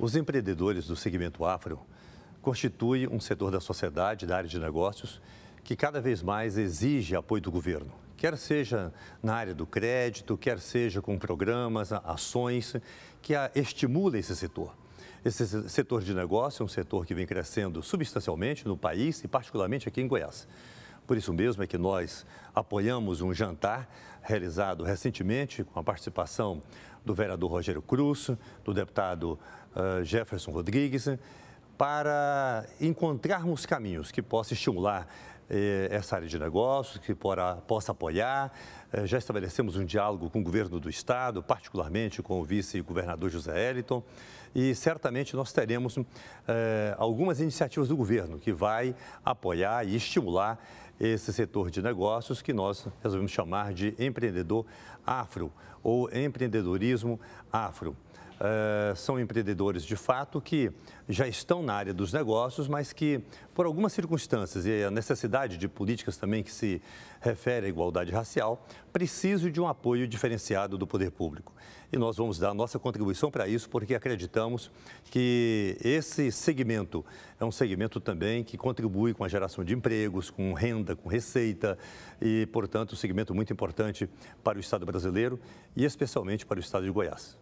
Os empreendedores do segmento afro constituem um setor da sociedade, da área de negócios, que cada vez mais exige apoio do governo, quer seja na área do crédito, quer seja com programas, ações que estimulem esse setor. Esse setor de negócio é um setor que vem crescendo substancialmente no país e, particularmente, aqui em Goiás. Por isso mesmo é que nós apoiamos um jantar realizado recentemente com a participação do vereador Rogério Cruz, do deputado eh, Jefferson Rodrigues, para encontrarmos caminhos que possam estimular eh, essa área de negócios, que possa apoiar. Eh, já estabelecemos um diálogo com o governo do Estado, particularmente com o vice-governador José Eliton, e certamente nós teremos algumas iniciativas do governo que vai apoiar e estimular esse setor de negócios que nós resolvemos chamar de empreendedor afro ou empreendedorismo afro. Uh, são empreendedores de fato que já estão na área dos negócios, mas que, por algumas circunstâncias e a necessidade de políticas também que se refere à igualdade racial, precisam de um apoio diferenciado do poder público. E nós vamos dar nossa contribuição para isso, porque acreditamos que esse segmento é um segmento também que contribui com a geração de empregos, com renda renda, com receita e, portanto, um segmento muito importante para o Estado brasileiro e especialmente para o Estado de Goiás.